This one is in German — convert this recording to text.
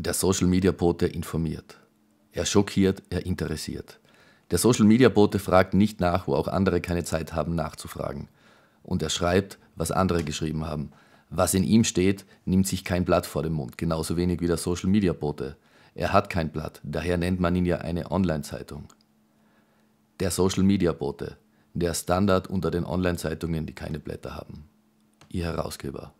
Der Social Media Bote informiert. Er schockiert, er interessiert. Der Social Media Bote fragt nicht nach, wo auch andere keine Zeit haben nachzufragen. Und er schreibt, was andere geschrieben haben. Was in ihm steht, nimmt sich kein Blatt vor den Mund, genauso wenig wie der Social Media Bote. Er hat kein Blatt, daher nennt man ihn ja eine Online-Zeitung. Der Social Media Bote, der Standard unter den Online-Zeitungen, die keine Blätter haben. Ihr Herausgeber.